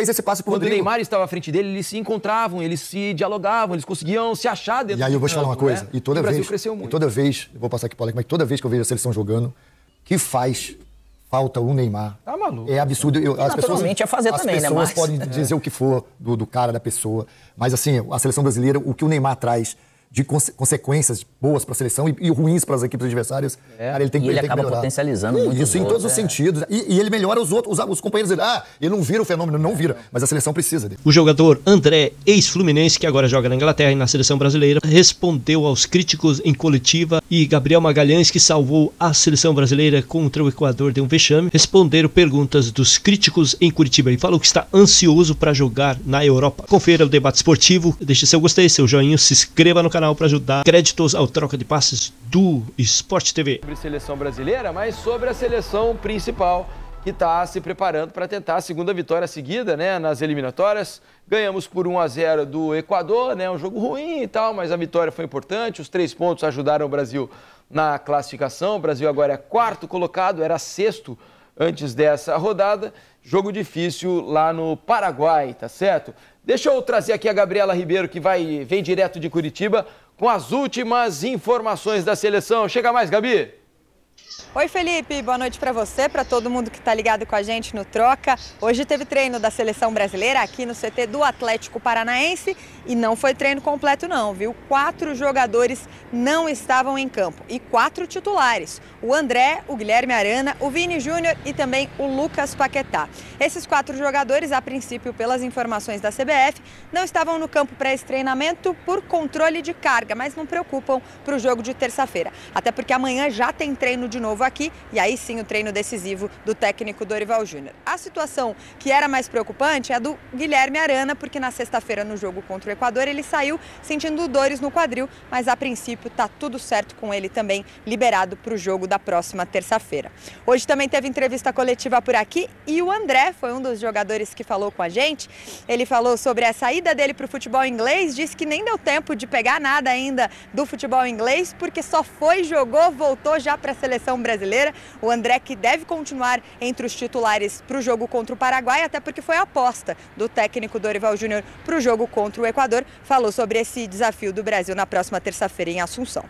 fez esse passe pro Quando Rodrigo. o Neymar estava à frente dele, eles se encontravam, eles se dialogavam, eles conseguiam se achar dentro E aí eu vou te falar uma coisa, né? e toda e vez, o Brasil cresceu muito. E toda vez, eu vou passar aqui para o Alex, mas toda vez que eu vejo a seleção jogando, que faz falta o Neymar. Tá maluco. É absurdo. Eu, as pessoas, é fazer as também, né? pessoas né, podem dizer o que for do, do cara, da pessoa. Mas, assim, a seleção brasileira, o que o Neymar traz de conse consequências boas para a seleção e, e ruins para as equipes adversárias. É. Cara, ele tem, e ele, ele tem acaba potencializando e, muito. Isso em todos é. os né? sentidos. Né? E, e, ele melhora os outros, os, os companheiros dele. Ah, ele não vira o fenômeno, não vira, mas a seleção precisa dele. O jogador André, ex-fluminense, que agora joga na Inglaterra e na seleção brasileira, respondeu aos críticos em coletiva e Gabriel Magalhães, que salvou a seleção brasileira contra o Equador de um vexame, responderam perguntas dos críticos em Curitiba e falou que está ansioso para jogar na Europa. Confira o debate esportivo, deixe seu gostei, seu joinha, se inscreva no canal canal para ajudar. Créditos ao troca de passes do Esporte TV. Sobre seleção brasileira, mas sobre a seleção principal que está se preparando para tentar a segunda vitória seguida né, nas eliminatórias. Ganhamos por 1 a 0 do Equador, né, um jogo ruim e tal, mas a vitória foi importante. Os três pontos ajudaram o Brasil na classificação. O Brasil agora é quarto colocado, era sexto antes dessa rodada. Jogo difícil lá no Paraguai, tá certo? Deixa eu trazer aqui a Gabriela Ribeiro, que vai, vem direto de Curitiba, com as últimas informações da seleção. Chega mais, Gabi! Oi, Felipe, boa noite para você, para todo mundo que está ligado com a gente no Troca. Hoje teve treino da seleção brasileira aqui no CT do Atlético Paranaense e não foi treino completo, não, viu? Quatro jogadores não estavam em campo e quatro titulares: o André, o Guilherme Arana, o Vini Júnior e também o Lucas Paquetá. Esses quatro jogadores, a princípio, pelas informações da CBF, não estavam no campo para esse treinamento por controle de carga, mas não preocupam para o jogo de terça-feira. Até porque amanhã já tem treino de novo novo aqui e aí sim o treino decisivo do técnico Dorival Júnior. A situação que era mais preocupante é a do Guilherme Arana, porque na sexta-feira no jogo contra o Equador ele saiu sentindo dores no quadril, mas a princípio está tudo certo com ele também liberado para o jogo da próxima terça-feira. Hoje também teve entrevista coletiva por aqui e o André foi um dos jogadores que falou com a gente. Ele falou sobre a saída dele para o futebol inglês, disse que nem deu tempo de pegar nada ainda do futebol inglês, porque só foi, jogou, voltou já para a seleção brasileira. O André que deve continuar entre os titulares para o jogo contra o Paraguai, até porque foi a aposta do técnico Dorival Júnior para o jogo contra o Equador. Falou sobre esse desafio do Brasil na próxima terça-feira em Assunção.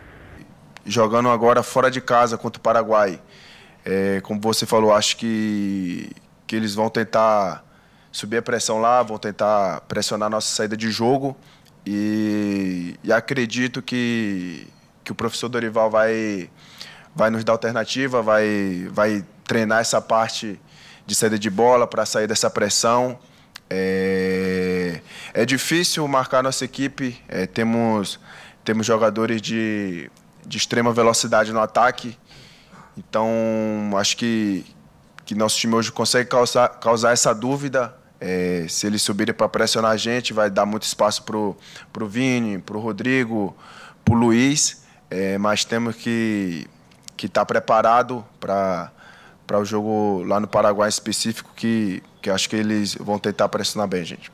Jogando agora fora de casa contra o Paraguai. É, como você falou, acho que, que eles vão tentar subir a pressão lá, vão tentar pressionar a nossa saída de jogo. E, e acredito que, que o professor Dorival vai vai nos dar alternativa, vai, vai treinar essa parte de saída de bola para sair dessa pressão. É, é difícil marcar nossa equipe, é, temos, temos jogadores de, de extrema velocidade no ataque, então acho que, que nosso time hoje consegue causar, causar essa dúvida. É, se eles subirem para pressionar a gente, vai dar muito espaço para o Vini, para o Rodrigo, para o Luiz, é, mas temos que que está preparado para o jogo lá no Paraguai específico, que, que acho que eles vão tentar pressionar bem, gente.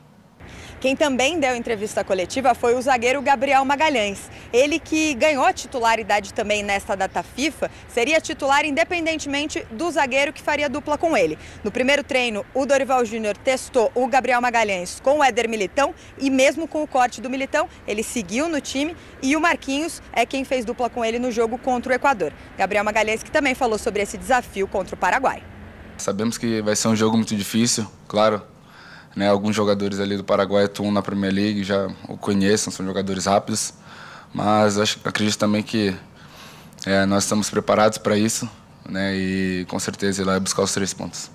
Quem também deu entrevista coletiva foi o zagueiro Gabriel Magalhães. Ele que ganhou a titularidade também nesta data FIFA, seria titular independentemente do zagueiro que faria dupla com ele. No primeiro treino, o Dorival Júnior testou o Gabriel Magalhães com o Éder Militão e mesmo com o corte do Militão, ele seguiu no time e o Marquinhos é quem fez dupla com ele no jogo contra o Equador. Gabriel Magalhães que também falou sobre esse desafio contra o Paraguai. Sabemos que vai ser um jogo muito difícil, claro, né? Alguns jogadores ali do Paraguai atuam na Premier League, já o conheçam, são jogadores rápidos. Mas acho, acredito também que é, nós estamos preparados para isso né? e com certeza ir lá buscar os três pontos.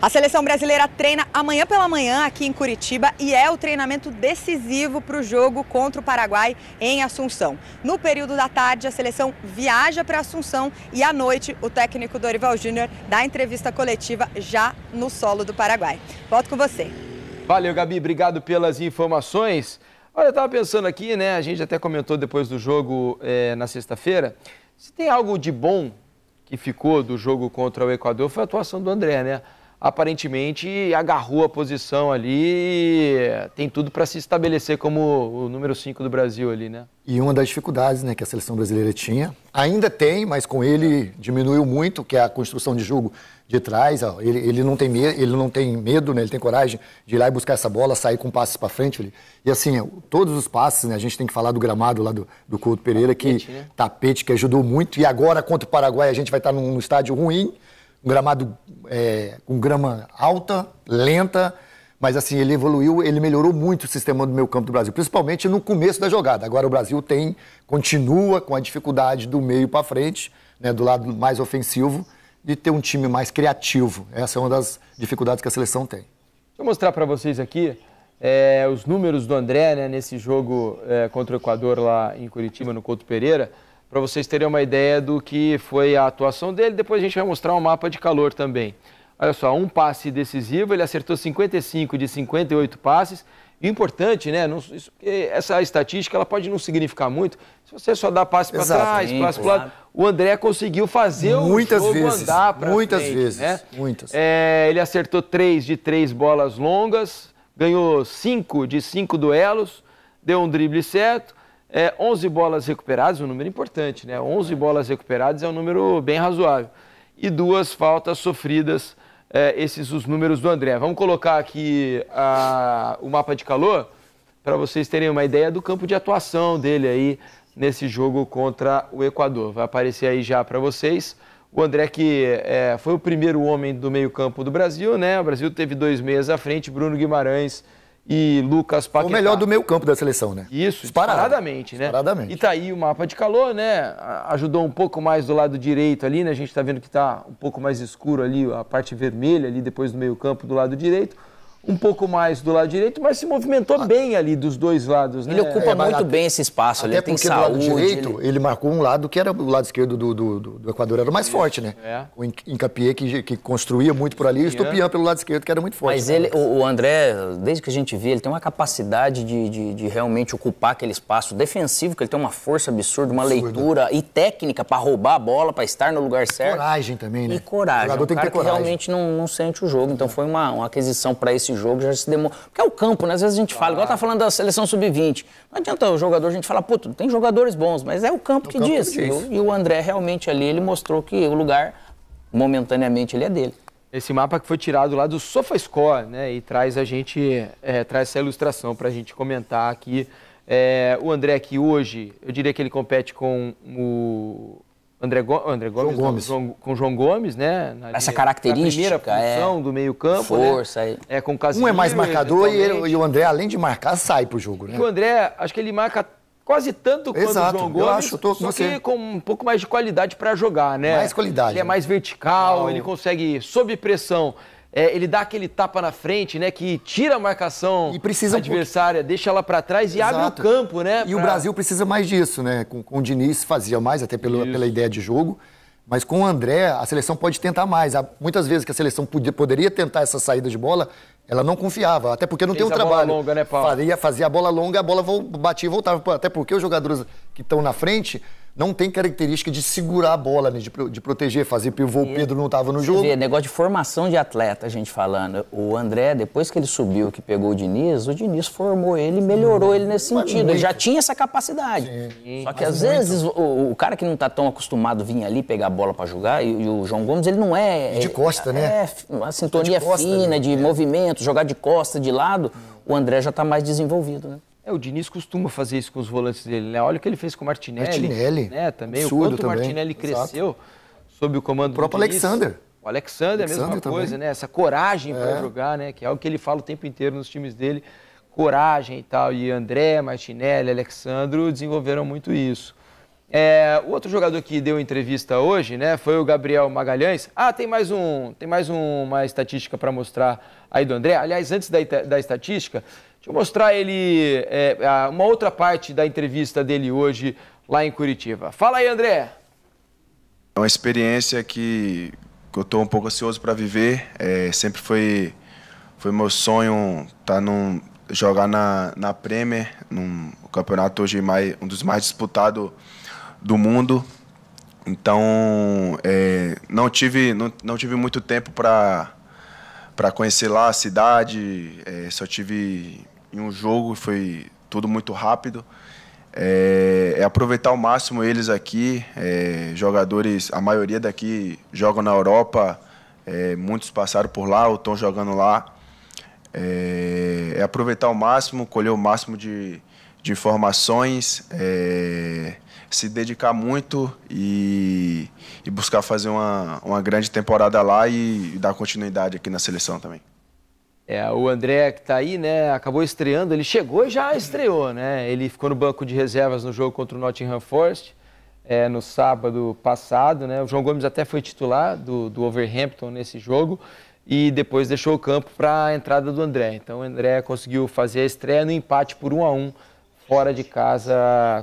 A seleção brasileira treina amanhã pela manhã aqui em Curitiba e é o treinamento decisivo para o jogo contra o Paraguai em Assunção. No período da tarde, a seleção viaja para Assunção e à noite o técnico Dorival Júnior dá entrevista coletiva já no solo do Paraguai. Volto com você. Valeu, Gabi. Obrigado pelas informações. Olha, eu estava pensando aqui, né? A gente até comentou depois do jogo é, na sexta-feira. Se tem algo de bom que ficou do jogo contra o Equador foi a atuação do André, né? aparentemente agarrou a posição ali e tem tudo para se estabelecer como o número 5 do Brasil ali, né? E uma das dificuldades né, que a seleção brasileira tinha, ainda tem, mas com ele diminuiu muito, que é a construção de jogo de trás. Ó, ele, ele, não tem medo, ele não tem medo, né, ele tem coragem de ir lá e buscar essa bola, sair com passes para frente. Ele, e assim, todos os passes, né, a gente tem que falar do gramado lá do, do Couto Pereira, tapete, que né? tapete que ajudou muito. E agora contra o Paraguai a gente vai estar tá num, num estádio ruim, um gramado é, com grama alta, lenta, mas assim, ele evoluiu, ele melhorou muito o sistema do meio campo do Brasil, principalmente no começo da jogada. Agora o Brasil tem, continua com a dificuldade do meio para frente, né, do lado mais ofensivo, de ter um time mais criativo. Essa é uma das dificuldades que a seleção tem. Vou mostrar para vocês aqui é, os números do André né, nesse jogo é, contra o Equador lá em Curitiba, no Couto Pereira para vocês terem uma ideia do que foi a atuação dele. Depois a gente vai mostrar um mapa de calor também. Olha só, um passe decisivo, ele acertou 55 de 58 passes. Importante, né? Não, isso, essa estatística ela pode não significar muito. Se você só dá passe para trás, passe para lado. O André conseguiu fazer muitas o jogo vezes, andar para Muitas frente, né? vezes, né? muitas. É, ele acertou 3 de 3 bolas longas, ganhou 5 de 5 duelos, deu um drible certo é, 11 bolas recuperadas, um número importante, né? 11 bolas recuperadas é um número bem razoável. E duas faltas sofridas, é, esses os números do André. Vamos colocar aqui a, o mapa de calor para vocês terem uma ideia do campo de atuação dele aí nesse jogo contra o Equador. Vai aparecer aí já para vocês. O André que é, foi o primeiro homem do meio campo do Brasil, né? O Brasil teve dois meias à frente, Bruno Guimarães e Lucas Paquetá. O melhor do meio campo da seleção, né? Isso, disparadamente, né? Disparadamente. E tá aí o mapa de calor, né? Ajudou um pouco mais do lado direito ali, né? A gente tá vendo que tá um pouco mais escuro ali, a parte vermelha ali depois do meio campo do lado direito um pouco mais do lado direito, mas se movimentou ah, bem ali dos dois lados. Né? Ele ocupa é, muito até, bem esse espaço até ele até porque saúde, do lado direito ele... ele... marcou um lado que era o lado esquerdo do, do, do Equador era o mais forte, né? É. O Incapié que, que construía muito por ali, e o Estupian pelo lado esquerdo que era muito forte. Mas né? ele, o, o, André, desde que a gente vê, ele tem uma capacidade de, de, de, realmente ocupar aquele espaço defensivo, que ele tem uma força absurda, uma leitura e técnica para roubar a bola, para estar no lugar certo. Coragem também, né? E coragem. O jogador tem que ter coragem. Que realmente não, não sente o jogo, então foi uma, uma aquisição para esse jogo, já se demonstra. Porque é o campo, né? Às vezes a gente fala, ah. igual tá falando da seleção sub-20. Não adianta o jogador, a gente fala puto, tem jogadores bons, mas é o campo, é que, campo diz. que diz. E, e o André realmente ali, ele mostrou que o lugar, momentaneamente, ele é dele. Esse mapa que foi tirado lá do SofaScore, né? E traz a gente, é, traz essa ilustração para a gente comentar aqui. É, o André que hoje, eu diria que ele compete com o André, Go André Gomes, João Gomes. Não, com João Gomes, né? Na, Essa característica. é, do meio-campo. Né? Força. Né? É, com Casimiro, Um é mais marcador e, ele, e, o André, além de marcar, sai pro jogo, né? E o André, acho que ele marca quase tanto quanto o João Gomes. Eu acho, tô com só você. que com um pouco mais de qualidade para jogar, né? Mais qualidade. Ele é mais vertical, né? ele consegue, sob pressão, é, ele dá aquele tapa na frente, né? Que tira a marcação adversária, um deixa ela para trás e abre o campo, né? E pra... o Brasil precisa mais disso, né? Com, com o Diniz fazia mais, até pelo, pela ideia de jogo. Mas com o André, a seleção pode tentar mais. Há muitas vezes que a seleção podia, poderia tentar essa saída de bola, ela não confiava, até porque não Fez tem um a trabalho. Bola longa, né, Paulo? Fazia, fazia a bola longa, a bola batia e voltava. Até porque os jogadores que estão na frente não tem característica de segurar a bola, né? de, de proteger, fazer pivô. O Pedro não estava no jogo. Vê, negócio de formação de atleta, a gente falando. O André, depois que ele subiu, que pegou o Diniz, o Diniz formou ele, melhorou hum, ele nesse sentido. Ele já tinha essa capacidade. Sim, Só que às vezes o, o, cara que não está tão acostumado vir ali pegar a bola para jogar, e, e, o João Gomes, ele não é. de costa, é, né? É, uma sintonia de costa, fina, né? de é. movimento, jogar de costa, de lado. O André já está mais desenvolvido, né? É, o Diniz costuma fazer isso com os volantes dele, né? Olha o que ele fez com o Martinelli. Martinelli. Né, também. o quanto também. o Martinelli cresceu Exato. sob o comando o do próprio Alexander. O Alexander, Alexander a mesma também. coisa, né? Essa coragem é. para jogar, né? Que é algo que ele fala o tempo inteiro nos times dele. Coragem e tal. E André, Martinelli, Alexandro desenvolveram muito isso. É, o outro jogador que deu entrevista hoje, né, foi o Gabriel Magalhães. Ah, tem mais um, tem mais um, uma estatística para mostrar aí do André. Aliás, antes da, da estatística, Deixa eu mostrar ele é, uma outra parte da entrevista dele hoje lá em Curitiba. Fala aí, André. É uma experiência que, eu estou um pouco ansioso para viver. É, sempre foi foi meu sonho tá num, jogar na, na Premier, num campeonato hoje mais, um dos mais disputados do mundo. Então, é, não, tive, não, não tive muito tempo para conhecer lá a cidade, é, só tive em um jogo, foi tudo muito rápido. É, é aproveitar ao máximo eles aqui. É, jogadores, a maioria daqui jogam na Europa, é, muitos passaram por lá ou estão jogando lá. É, é aproveitar ao máximo, colher o máximo de, de informações, é, se dedicar muito e, e, buscar fazer uma, uma grande temporada lá e, e dar continuidade aqui na seleção também. É, o André que está aí, né, acabou estreando, ele chegou e já estreou, né? Ele ficou no banco de reservas no jogo contra o Nottingham Forest, é, no sábado passado, né? O João Gomes até foi titular do, do Overhampton nesse jogo e depois deixou o campo para a entrada do André. Então o André conseguiu fazer a estreia no empate por 1 a 1 fora de casa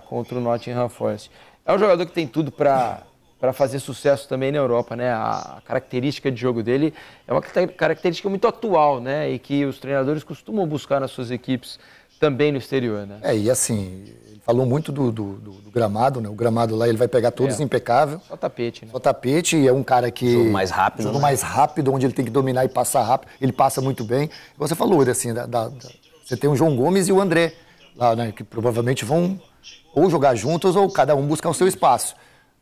contra o Nottingham Forest. É um jogador que tem tudo para para fazer sucesso também na Europa, né? A característica de jogo dele é uma característica muito atual, né? E que os treinadores costumam buscar nas suas equipes também no exterior, né? É, e assim, ele falou muito do, do, do, do gramado, né? O gramado lá ele vai pegar todos é, impecável. Só tapete, né? Só tapete, e é um cara que. Jogo mais rápido. Jogo né? mais rápido, onde ele tem que dominar e passar rápido. Ele passa muito bem. Você falou, assim, da, da, da, você tem o João Gomes e o André lá, né? Que provavelmente vão ou jogar juntos ou cada um buscar o seu espaço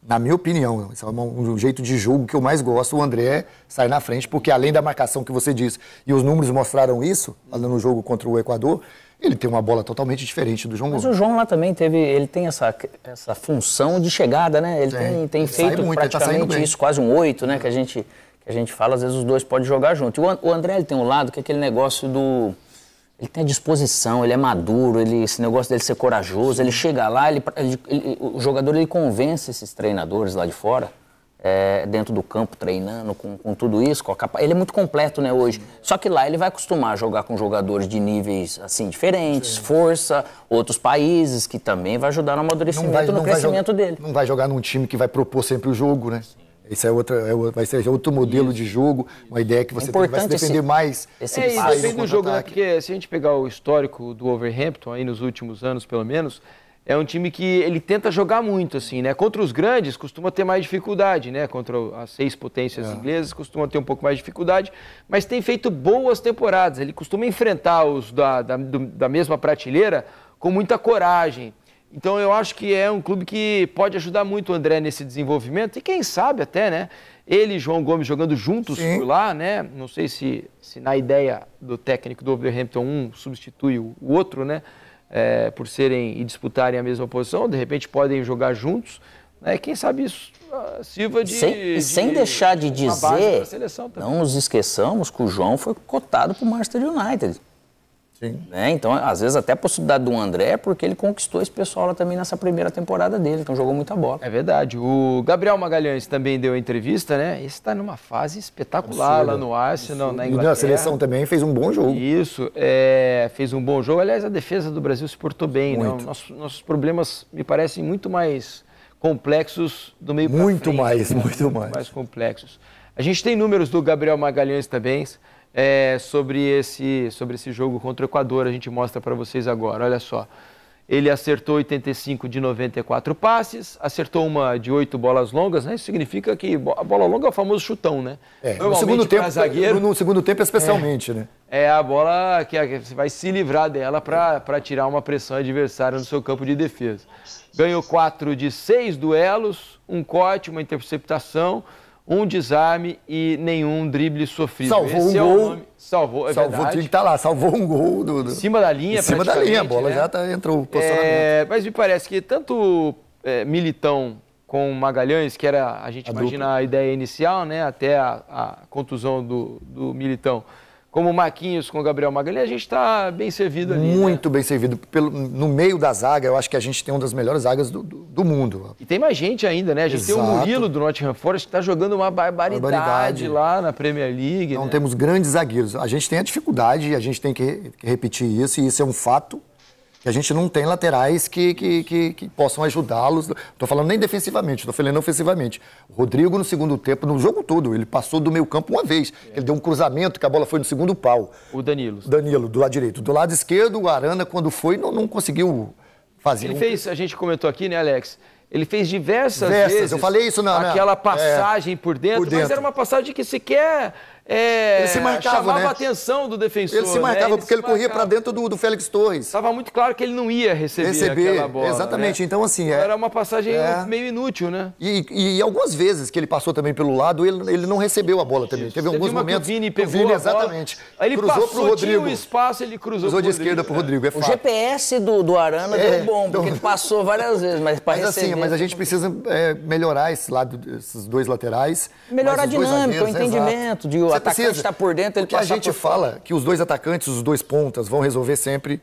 na minha opinião, esse é um jeito de jogo que eu mais gosto, o André sai na frente, porque além da marcação que você disse, e os números mostraram isso, no jogo contra o Equador, ele tem uma bola totalmente diferente do João Mas Gomes. o João lá também teve, ele tem essa, essa função de chegada, né? Ele é, tem, tem ele feito muito, tá praticamente tá isso, quase um oito, né? É. Que, a gente, que a gente fala, às vezes os dois podem jogar junto. E o André ele tem um lado que é aquele negócio do ele tem a disposição, ele é maduro, ele, esse negócio dele ser corajoso, ele chega lá, ele, ele, ele o jogador ele convence esses treinadores lá de fora, é, dentro do campo, treinando com, com tudo isso. Com capa... Ele é muito completo né, hoje. Só que lá ele vai acostumar a jogar com jogadores de níveis assim diferentes, Sim. força, outros países, que também vai ajudar no amadurecimento, vai, no crescimento dele. Não vai jogar num time que vai propor sempre o jogo, né? Esse é outro, é, vai ser outro modelo isso. de jogo, uma ideia que é você é tem, vai se defender esse, assim, mais. Esse é, depende do jogo, né? Porque se a gente pegar o histórico do Overhampton, aí nos últimos anos pelo menos, é um time que ele tenta jogar muito, assim, né? Contra os grandes costuma ter mais dificuldade, né? Contra as seis potências é. inglesas costuma ter um pouco mais de dificuldade, mas tem feito boas temporadas. Ele costuma enfrentar os da, da, do, da mesma prateleira com muita coragem, então eu acho que é um clube que pode ajudar muito o André nesse desenvolvimento e quem sabe até, né? Ele e João Gomes jogando juntos Sim. por lá, né? Não sei se, se na ideia do técnico do Overhampton um substitui o outro, né? É, por serem e disputarem a mesma posição, de repente podem jogar juntos. Né? Quem sabe isso ah, sirva de. Sem, de, sem deixar de dizer, não nos esqueçamos que o João foi cotado para o Manchester United. Né? Então, às vezes, até a possibilidade do André, é porque ele conquistou esse pessoal lá também nessa primeira temporada dele, então jogou muita bola. É verdade. O Gabriel Magalhães também deu entrevista, né? Esse está numa fase espetacular Absurdo. lá no Arsenal, Absurdo. na Inglaterra. E na seleção também fez um bom jogo. Isso, é, fez um bom jogo. Aliás, a defesa do Brasil se portou bem. Né? Nossos, nossos problemas me parecem muito mais complexos do meio Muito frente, mais, né? muito mais. Mais complexos. A gente tem números do Gabriel Magalhães também é, sobre, esse, sobre esse jogo contra o Equador. A gente mostra para vocês agora, olha só. Ele acertou 85 de 94 passes, acertou uma de 8 bolas longas, né? Isso significa que a bola longa é o famoso chutão, né? É, no segundo tempo, zagueiro, no segundo tempo especialmente, né? é, né? É a bola que você vai se livrar dela para tirar uma pressão adversária no seu campo de defesa. Ganhou 4 de 6 duelos, um corte, uma interceptação, um desarme e nenhum drible sofrido. Salvou Esse um é gol. Nome... Salvou, é salvou, verdade. O que tá lá, salvou um gol. Do, do... Em cima da linha, Em cima da linha, a bola né? já tá, entrou o É, mas me parece que tanto é, Militão com Magalhães, que era, a gente a imagina dupla. a ideia inicial, né, até a, a contusão do, do Militão, como Maquinhos com o Gabriel Magalhães, a gente está bem servido ali. Né? Muito né? bem servido. Pelo, no meio da zaga, eu acho que a gente tem uma das melhores zagas do, do, do mundo. E tem mais gente ainda, né? A gente Exato. tem o Murilo do Nottingham Forest que está jogando uma barbaridade, barbaridade, lá na Premier League. Não né? temos grandes zagueiros. A gente tem a dificuldade, a gente tem que repetir isso, e isso é um fato que a gente não tem laterais que, que, que, que possam ajudá-los. Estou falando nem defensivamente, estou falando ofensivamente. O Rodrigo, no segundo tempo, no jogo todo, ele passou do meio campo uma vez. É. Ele deu um cruzamento que a bola foi no segundo pau. O Danilo. Danilo, do lado direito. Do lado esquerdo, o Arana, quando foi, não, não conseguiu fazer. Ele um... fez, a gente comentou aqui, né, Alex? Ele fez diversas, diversas vezes. Eu falei isso na, aquela é, passagem é, por, dentro, por, dentro, mas era uma passagem que sequer é, ele se marcava, chamava né? a atenção do defensor. Ele se né? marcava né? porque ele, ele corria para dentro do, do Félix Torres. Estava muito claro que ele não ia receber, receber aquela bola. Né? Exatamente, né? então assim... É, Era uma passagem é... meio inútil, né? E, e, e, algumas vezes que ele passou também pelo lado, ele, ele não recebeu a bola também. Isso. Teve Você alguns viu momentos... Que o Vini pegou o Vini, exatamente. Aí ele cruzou passou, pro Rodrigo. tinha um espaço, ele cruzou Cruzou de Rodrigo, esquerda pro Rodrigo, é O GPS do, do Arana é, deu bom, porque então. ele passou várias vezes, mas para assim, receber... Assim, mas a gente precisa é, melhorar esse lado, esses dois laterais. Melhorar a dinâmica, o entendimento de você precisa. está por dentro, ele Porque a gente fala que os dois atacantes, os dois pontas, vão resolver sempre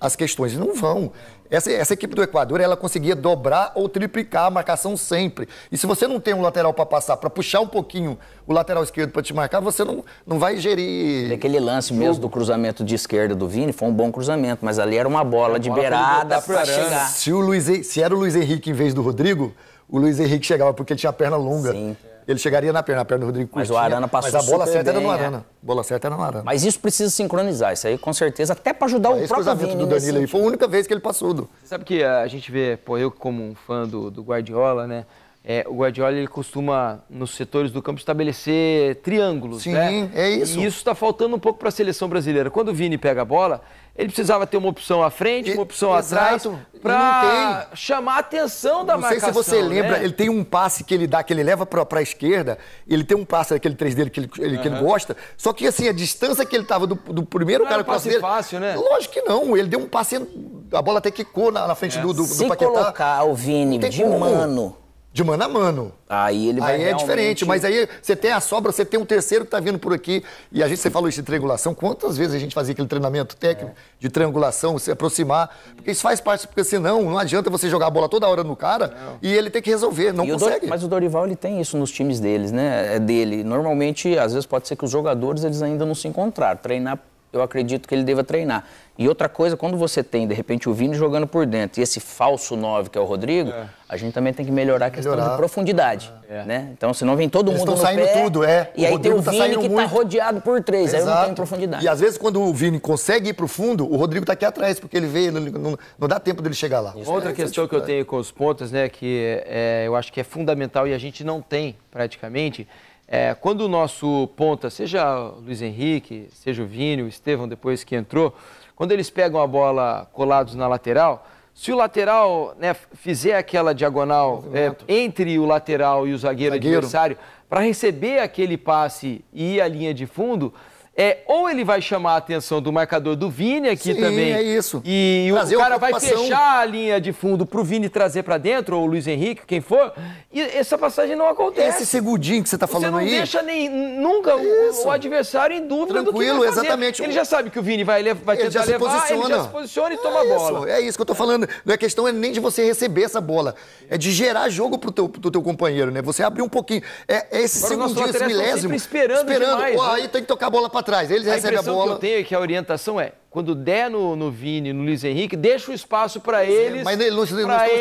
as questões. Não vão. Essa, essa equipe do Equador, ela conseguia dobrar ou triplicar a marcação sempre. E se você não tem um lateral para passar, para puxar um pouquinho o lateral esquerdo para te marcar, você não, não vai gerir. É aquele lance mesmo do cruzamento de esquerda do Vini foi um bom cruzamento, mas ali era uma bola de bola beirada para chegar. Se, o Luiz, se era o Luiz Henrique em vez do Rodrigo, o Luiz Henrique chegava porque ele tinha a perna longa. Sim. Ele chegaria na perna, na perna do Rodrigo Mas curtinha, o Arana passou Mas a bola certa era no Arana. É. bola certa era no Arana. Mas isso precisa sincronizar, isso aí com certeza, até para ajudar é, o próprio Vini. do Danilo aí, foi a única vez que ele passou. Do... Sabe que a gente vê, pô, eu como um fã do, do Guardiola, né? É, o Guardiola ele costuma, nos setores do campo, estabelecer triângulos. Sim, né? é isso. E isso está faltando um pouco para a seleção brasileira. Quando o Vini pega a bola, ele precisava ter uma opção à frente, uma opção atrás, para chamar a atenção da não marcação. Não sei se você né? lembra, ele tem um passe que ele dá, que ele leva para a esquerda, ele tem um passe daquele três dele que ele, ele uhum. que ele gosta, só que assim, a distância que ele estava do, do, primeiro não cara... para fazer, passe dele, fácil, né? Lógico que não, ele deu um passe, a bola até quicou na, na frente é. do, do, se do Paquetá. Se colocar o Vini de como. mano de mano a mano. Aí ele vai Aí é realmente... é diferente, mas aí você tem a sobra, você tem um terceiro que tá vindo por aqui. E a gente, você falou isso de triangulação, quantas vezes a gente fazia aquele treinamento técnico é. de triangulação, se aproximar? Porque isso faz parte, porque senão não adianta você jogar a bola toda hora no cara não. e ele tem que resolver, não e consegue. O Mas o Dorival, ele tem isso nos times deles, né? É dele. Normalmente, às vezes pode ser que os jogadores, eles ainda não se encontraram. Treinar, eu acredito que ele deva treinar. E outra coisa, quando você tem, de repente, o Vini jogando por dentro e esse falso 9 que é o Rodrigo, é. a gente também tem que melhorar a questão melhorar. de profundidade. É. Né? Então, senão vem todo Eles mundo no saindo pé, tudo, é. E o aí Rodrigo tem o tá Vini tá que muito. tá rodeado por três, Exato. aí não tem profundidade. E às vezes, quando o Vini consegue ir pro fundo, o Rodrigo tá aqui atrás, porque ele veio, não, não, não dá tempo dele chegar lá. Isso, outra é, questão que eu tenho com os pontas, né, que é, eu acho que é fundamental e a gente não tem praticamente. É, quando o nosso ponta, seja o Luiz Henrique, seja o Vini, o Estevão depois que entrou, quando eles pegam a bola colados na lateral, se o lateral né, fizer aquela diagonal é, entre o lateral e o zagueiro, zagueiro. adversário, para receber aquele passe e a linha de fundo, é, ou ele vai chamar a atenção do marcador do Vini aqui Sim, também. é isso. E trazer o cara vai fechar a linha de fundo pro Vini trazer para dentro, ou o Luiz Henrique, quem for. E essa passagem não acontece. Esse segundinho que você tá falando aí... Você não aí? deixa nem, nunca o, o, adversário em dúvida do que ele exatamente. Ele já sabe que o Vini vai, vai tentar ele já se levar, posiciona. ele já se posiciona e é toma a bola. É isso que eu tô falando. Não é questão é nem de você receber essa bola. É de gerar jogo pro teu, teu companheiro, né? Você abrir um pouquinho. É, é esse Agora segundinho, esse é milésimo. Esperando, esperando. Demais, oh, né? Aí tem que tocar a bola pra atrás, eles a recebem a bola. A impressão que eu tenho é que a orientação é, quando der no, no Vini, no Luiz Henrique, deixa o espaço para eles, mas não,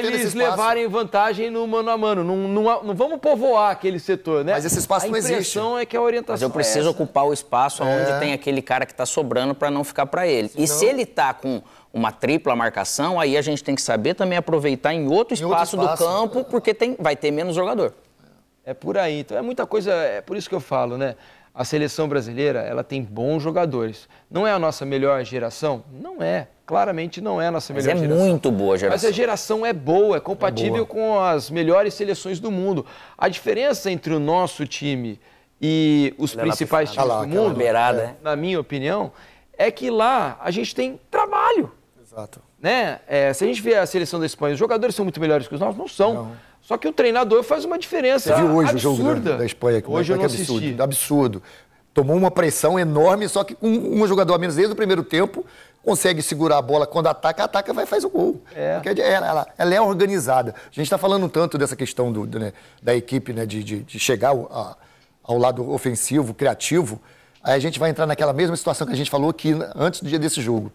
eles levarem vantagem no mano a mano. Não, não, não vamos povoar aquele setor, né? Mas esse espaço não existe. A impressão é que a orientação Mas eu é preciso é ocupar o espaço é. onde tem aquele cara que está sobrando para não ficar para ele. Senão... E se ele está com uma tripla marcação, aí a gente tem que saber também aproveitar em outro, em espaço, outro espaço, do campo, porque tem, vai ter menos jogador. É por aí. Então é muita coisa, é por isso que eu falo, né? A seleção brasileira, ela tem bons jogadores. Não é a nossa melhor geração? Não é. Claramente não é a nossa Mas melhor é geração. Mas é muito boa a geração. Mas a geração é boa, é compatível é boa. com as melhores seleções do mundo. A diferença entre o nosso time e os é principais times lá, do mundo, é beirada, é, é, na minha opinião, é que lá a gente tem trabalho. Exato. Né? É, se a gente vê a seleção da Espanha, os jogadores são muito melhores que os nossos? Não são. Não. Só que o treinador faz uma diferença Você viu hoje absurda. o jogo da, da Espanha? Que hoje eu não absurdo, assisti. Absurdo. Tomou uma pressão enorme, só que um, um jogador a menos desde o primeiro tempo consegue segurar a bola quando ataca, ataca, vai faz o gol. É. Porque é ela, ela, ela é organizada. A gente está falando tanto dessa questão do, do né, da equipe né, de, de, de chegar a, ao lado ofensivo, criativo. Aí a gente vai entrar naquela mesma situação que a gente falou aqui antes do dia desse jogo.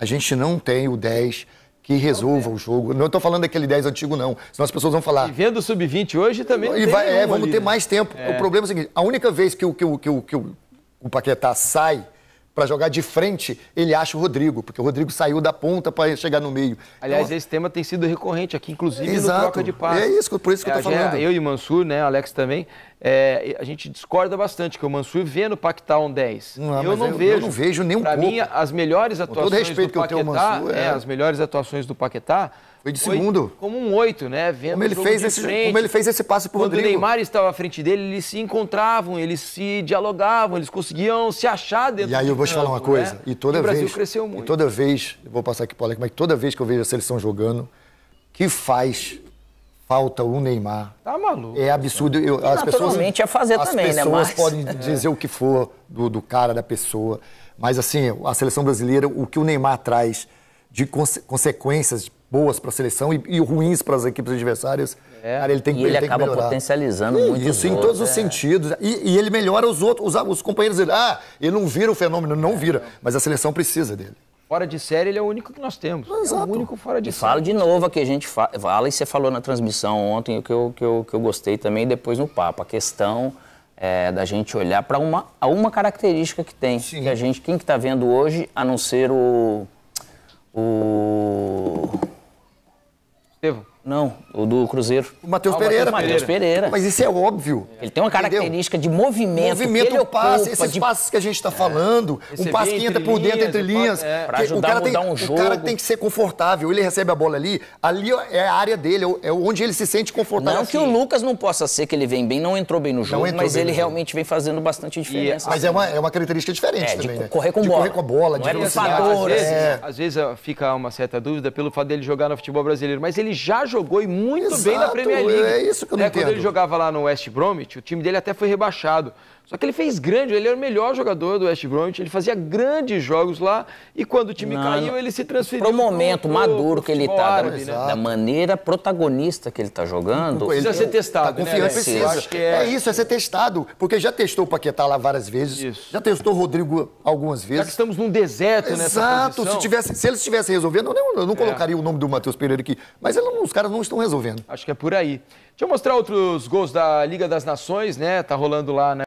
A gente não tem o 10 que resolva okay. o jogo. Não estou falando daquele 10 antigo, não. Senão as pessoas vão falar. E vendo o sub-20 hoje também. E vai, é, vamos ali, ter né? mais tempo. É. O problema é o seguinte: a única vez que o, que o, que o, que o, o Paquetá sai para jogar de frente, ele acha o Rodrigo, porque o Rodrigo saiu da ponta para chegar no meio. Aliás, então, esse tema tem sido recorrente aqui, inclusive exato. no troca de passe. É isso, por isso que é, eu estou falando. Eu e Mansur, né, Alex também, é, a gente discorda bastante, que o Mansur vê no Paquetá um 10. Não, eu, não eu, vejo. eu não vejo nem um pouco. mim, as melhores atuações todo respeito do que Paquetá, eu tenho ao Mansur, é... é... as melhores atuações do Paquetá foi de segundo. Foi como um 8, né? Vendo como ele fez esse frente. como ele fez esse passe pro Quando Rodrigo. Quando o Neymar estava à frente dele, eles se encontravam, eles se dialogavam, eles conseguiam se achar dentro E aí eu vou te falar uma coisa, né? e toda e vez o Brasil cresceu muito. E toda vez, vou passar aqui para o mas toda vez que eu vejo a seleção jogando, que faz falta o Neymar. Tá maluco. É absurdo. Eu, as pessoas, é fazer as também, né, pessoas né, As pessoas podem é. dizer o que for do, do, cara, da pessoa. Mas, assim, a seleção brasileira, o que o Neymar traz de conse consequências boas para a seleção e, e ruins para as equipes adversárias, é. cara, ele tem E ele, ele acaba potencializando muito. Isso em todos é. os sentidos. E, e, ele melhora os outros, os, os companheiros dele. Ah, ele não vira o fenômeno, não vira. Mas a seleção precisa dele. Fora de série, ele é o único que nós temos. Exato. É o único fora de e série. E de novo a que a gente fala, e você falou na transmissão ontem, o que eu, que eu, que eu gostei também, depois no papo, a questão é, da gente olhar para uma, uma característica que tem. Sim. Que a gente, quem que está vendo hoje, a não ser o... o... Estevão. Não, o do Cruzeiro. O Matheus ah, Pereira. Matheus Pereira. Mas isso é óbvio. Ele tem uma característica entendeu? de movimento. Movimento, ele passe, ocupa, esses de... passes que a gente está é. falando, Receber um passe que entra por dentro, entre linhas. É. Pra ajudar a mudar tem, um jogo. O cara tem que ser confortável. Ele recebe a bola ali, ali é a área dele, é, é onde ele se sente confortável. Não assim. que o assim. Lucas não possa ser que ele vem bem, não entrou bem no jogo, mas ele realmente jogo. vem fazendo bastante diferença. E, mas é, uma, é uma característica diferente é, também, de né? correr com de bola. correr com a bola, de é velocidade. É. Às vezes, às vezes fica uma certa dúvida pelo fato dele jogar no futebol brasileiro, mas ele já jogou e muito Exato, bem na Premier League. É isso que eu não é, né, entendo. Quando ele jogava lá no West Bromwich, o time dele até foi rebaixado. Só que ele fez grande, ele era o melhor jogador do West Bromwich, ele fazia grandes jogos lá e quando o time não, caiu, ele se transferiu. o momento pro, maduro que ele está, né? né? da, da, maneira protagonista que ele está jogando. Ele precisa ser testado. Tá né? precisa. É... é... isso, é ser testado. Porque já testou o Paquetá lá várias vezes, isso. já testou o Rodrigo algumas vezes. Já que estamos num deserto Exato, nessa Exato, se, se eles tivessem resolvido, eu não, eu não é. colocaria o nome do Matheus Pereira aqui. Mas ele não, os caras não estão resolvendo. Acho que é por aí. Deixa eu mostrar outros gols da Liga das Nações, né? Tá rolando lá, né?